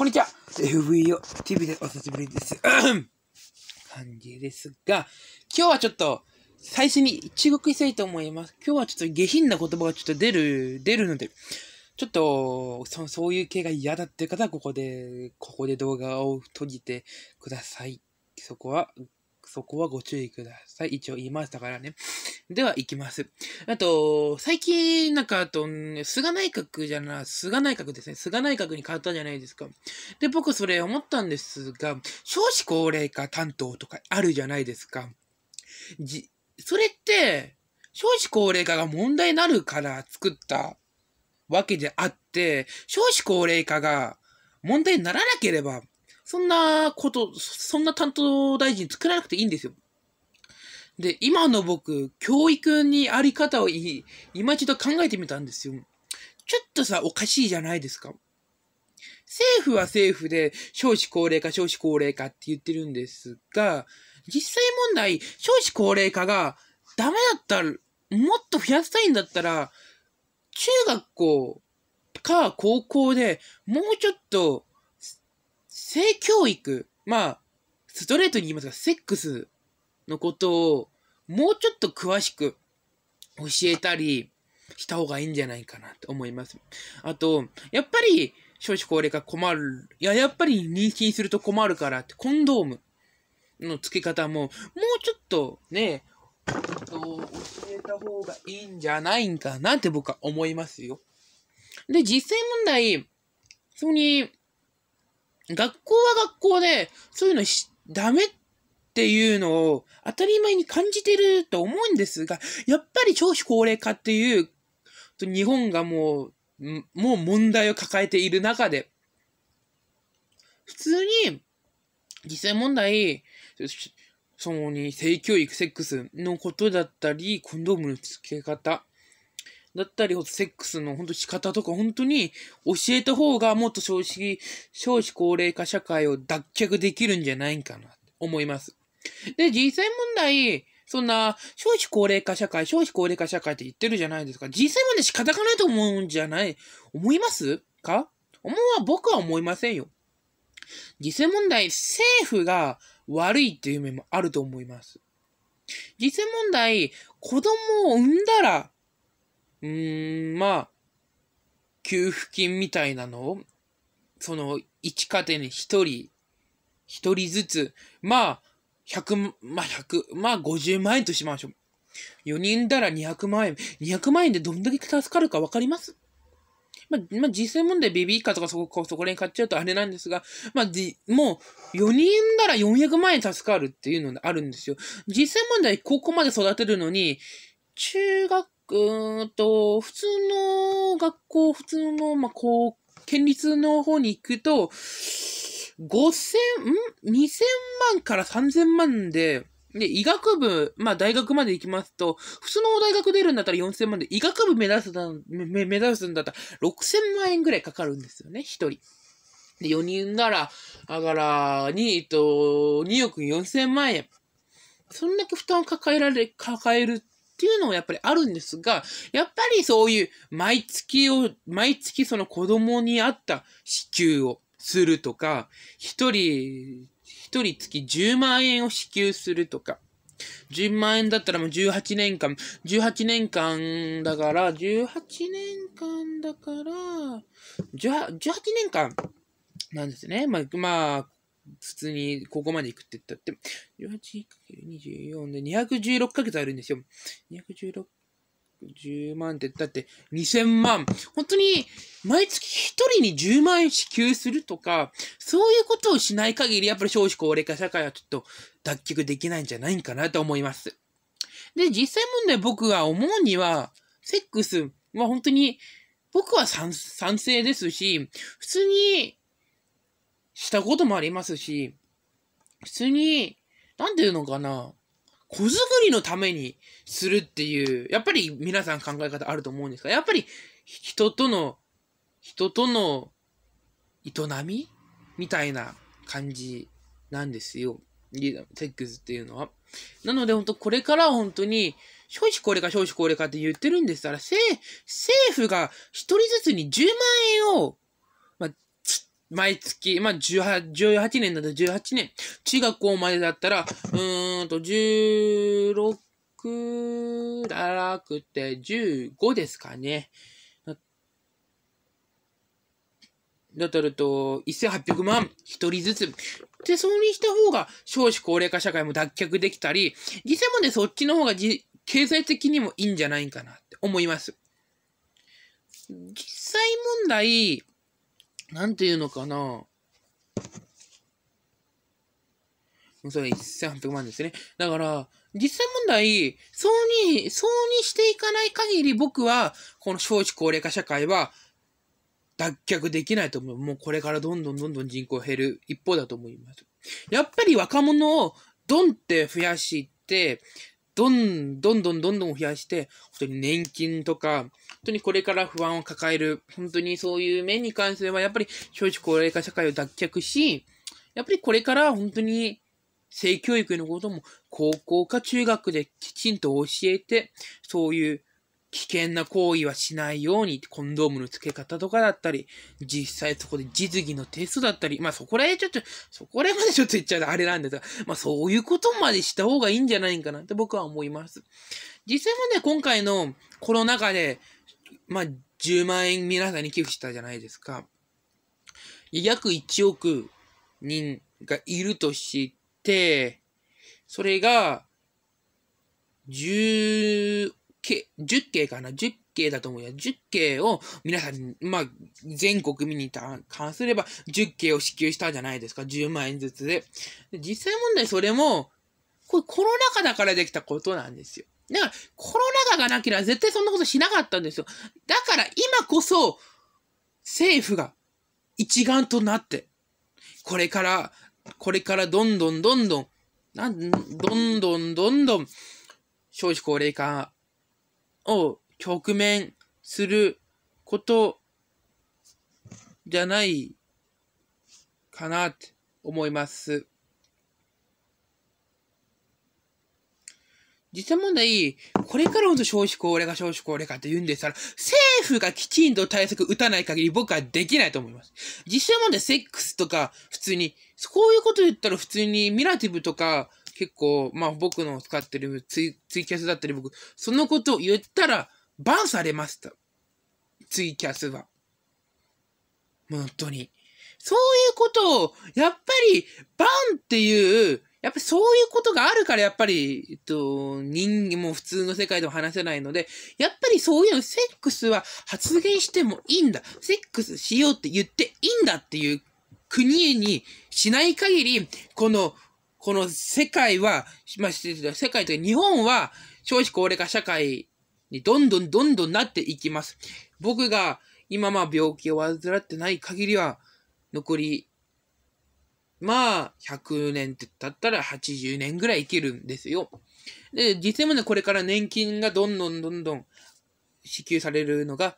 こんにちは !FVO TV でお久しぶりです。感じですが、今日はちょっと、最初に中国したいと思います。今日はちょっと下品な言葉がちょっと出る、出るので、ちょっと、そそういう系が嫌だっていう方は、ここで、ここで動画を閉じてください。そこは、そこはご注意ください。一応言いましたからね。ではいきます。あと、最近、なんか、あと、菅内閣じゃな、菅内閣ですね。菅内閣に変わったじゃないですか。で、僕それ思ったんですが、少子高齢化担当とかあるじゃないですか。じ、それって、少子高齢化が問題になるから作ったわけであって、少子高齢化が問題にならなければ、そんなこと、そんな担当大臣作らなくていいんですよ。で、今の僕、教育にあり方をい今一度考えてみたんですよ。ちょっとさ、おかしいじゃないですか。政府は政府で少子高齢化、少子高齢化って言ってるんですが、実際問題、少子高齢化がダメだったら、もっと増やしたいんだったら、中学校か高校でもうちょっと、性教育、まあ、ストレートに言いますが、セックスのことをもうちょっと詳しく教えたりした方がいいんじゃないかなと思います。あと、やっぱり少子高齢化困る。いや、やっぱり妊娠すると困るからって、コンドームの付け方も、もうちょっとね、教えた方がいいんじゃないんかなって僕は思いますよ。で、実際問題、そこに、学校は学校で、そういうのし、ダメってっていうのを当たり前に感じてると思うんですが、やっぱり少子高齢化っていう、日本がもう、もう問題を抱えている中で、普通に、実際問題、そのに性教育、セックスのことだったり、コンドームの付け方だったり、セックスの本当仕方とか本当に教えた方がもっと少子、少子高齢化社会を脱却できるんじゃないかなと思います。で、実際問題、そんな、少子高齢化社会、少子高齢化社会って言ってるじゃないですか。実際問題仕方がないと思うんじゃない、思いますか思うは僕は思いませんよ。実際問題、政府が悪いっていう面もあると思います。実際問題、子供を産んだら、うーん、まあ、給付金みたいなのその、一家庭に一人、一人ずつ、まあ、100、まあ、100、まあ、50万円としましょう。4人だら200万円。200万円でどんだけ助かるか分かりますまあ、まあ、実際問題ベビーカーとかそこ、そこら辺買っちゃうとあれなんですが、まあ、もう、4人なら400万円助かるっていうのがあるんですよ。実際問題、ここまで育てるのに、中学、うんと、普通の学校、普通の、まあ、こう、県立の方に行くと、5000、ん ?2000 万から3000万で、で、医学部、まあ大学まで行きますと、普通の大学出るんだったら4000万で、医学部目指すだ、目、目指すんだったら6000万円ぐらいかかるんですよね、1人。で、4人なら、あがら、2、えっと、2億4000万円。そんだけ負担を抱えられ、抱えるっていうのもやっぱりあるんですが、やっぱりそういう、毎月を、毎月その子供に合った支給を、するとか、一人、一人月10万円を支給するとか、10万円だったらもう18年間、18年間だから、18年間だから、18, 年間なんですね。まあ、まあ、普通にここまで行くって言ったって、18×24 で216ヶ月あるんですよ。216 10万って、だって2000万。本当に、毎月1人に10万円支給するとか、そういうことをしない限り、やっぱり少子高齢化社会はちょっと脱却できないんじゃないかなと思います。で、実際問題僕が思うには、セックスは本当に、僕は賛成ですし、普通に、したこともありますし、普通に、なんていうのかな。子作りのためにするっていう、やっぱり皆さん考え方あると思うんですが、やっぱり人との、人との営みみたいな感じなんですよ。セックスっていうのは。なので本当これから本当に、少子高齢化少子高齢化って言ってるんですから、政府が一人ずつに10万円を毎月、まあ、18, 18年だと18年。中学校までだったら、うーんと、16らくて15ですかね。だったらと、1800万、一人ずつ。で、そうにした方が、少子高齢化社会も脱却できたり、実際もね、そっちの方がじ、経済的にもいいんじゃないかなって思います。実際問題、なんていうのかなもうそれ1300万ですね。だから、実際問題、そうに、そうにしていかない限り僕は、この少子高齢化社会は脱却できないと思う。もうこれからどんどんどんどん人口減る一方だと思います。やっぱり若者をドンって増やして、どんどんどんどんどん増やして、本当に年金とか、本当にこれから不安を抱える、本当にそういう面に関しては、やっぱり少子高齢化社会を脱却し、やっぱりこれから本当に性教育のことも高校か中学できちんと教えて、そういう危険な行為はしないように、コンドームの付け方とかだったり、実際そこで実技のテストだったり、まあそこらへちょっと、そこらへまでちょっと言っちゃうとあれなんですが、まあそういうことまでした方がいいんじゃないかなって僕は思います。実際もね、今回のコロナ禍で、まあ10万円皆さんに寄付したじゃないですか。約1億人がいるとして、それが、10 K、10系かな ?10 系だと思うよ。10系を皆さん、まあ、全国民に関すれば10系を支給したじゃないですか。10万円ずつで。で実際問題それも、これコロナ禍だからできたことなんですよ。だから、コロナ禍がなければ絶対そんなことしなかったんですよ。だから今こそ、政府が一丸となって、これから、これからどんどんどんどん、なん、どんどんどんどん、少子高齢化を直面することじゃないかなって思います。実際問題、これからのと少子高齢化少子高齢化って言うんでしたら、政府がきちんと対策打たない限り僕はできないと思います。実際問題、セックスとか、普通に、こういうこと言ったら普通にミラティブとか、結構、まあ僕の使ってるツイツイキャスだったり僕、そのことを言ったら、バンされました。ツイキャスは。本当に。そういうことを、やっぱり、バンっていう、やっぱりそういうことがあるから、やっぱり、えっと、人間も普通の世界でも話せないので、やっぱりそういうの、セックスは発言してもいいんだ。セックスしようって言っていいんだっていう国にしない限り、このこの世界は、まあ、世界というか日本は少子高齢化社会にどんどんどんどんなっていきます。僕が今まあ病気を患ってない限りは、残り、まあ、100年って経ったら80年ぐらい生きるんですよ。で、実際もね、これから年金がどんどんどんどん支給されるのが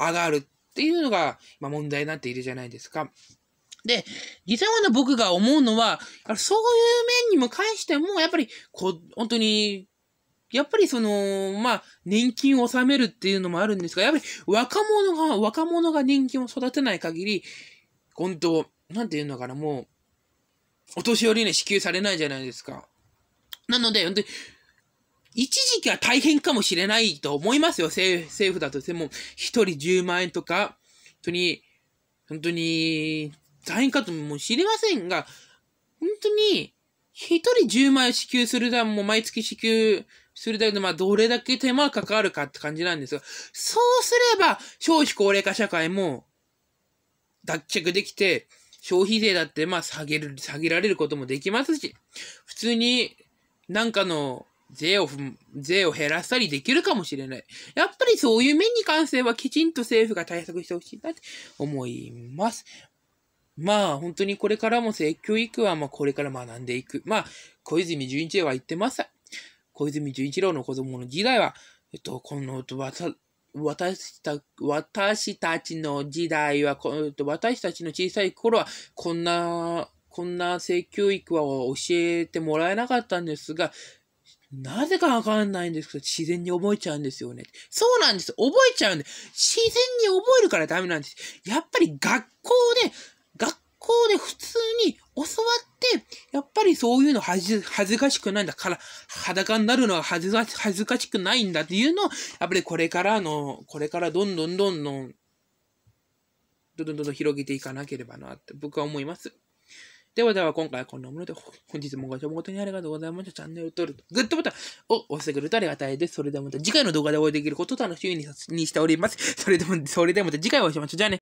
上がるっていうのが、まあ問題になっているじゃないですか。で、実際はね、僕が思うのは、そういう面にも関しても、やっぱり、こう、本当に、やっぱりその、まあ、年金を納めるっていうのもあるんですが、やっぱり若者が、若者が年金を育てない限り、本当、なんていうのかな、もう、お年寄りに支給されないじゃないですか。なので、本当に、一時期は大変かもしれないと思いますよ、政府だとしても。一人10万円とか、本当に、本当に、残変かとも知りませんが、本当に、一人10万円支給するだ、も毎月支給するだけで、まあ、どれだけ手間がかかるかって感じなんですが、そうすれば、少子高齢化社会も、脱却できて、消費税だって、まあ、下げる、下げられることもできますし、普通に、なんかの、税を、税を減らしたりできるかもしれない。やっぱりそういう面に関してはきちんと政府が対策してほしいなって思います。まあ、本当にこれからも性教育は、まあ、これから学んでいく。まあ、小泉純一郎は言ってます。小泉純一郎の子供の時代は、えっと、この、私た私たちの時代は、私たちの小さい頃は、こんな、こんな性教育は教えてもらえなかったんですが、なぜかわかんないんですけど、自然に覚えちゃうんですよね。そうなんです。覚えちゃうんで、自然に覚えるからダメなんです。やっぱり学校で、方で普通に教わって、やっぱりそういうの恥ずかしくないんだから、裸になるのは恥ずか恥ずかしくないんだっていうのを、やっぱりこれからの、これからどんどんどんどん、どんどんどんどん広げていかなければなって僕は思います。ではでは今回はこんなもので、本日もご視聴誠にありがとうございました。チャンネル登録、グッドボタンを押してくれるとありがたいです。それではまた次回の動画でお会いできることを楽しみにしております。それでも、それではまた次回お会いしましょう。じゃあね。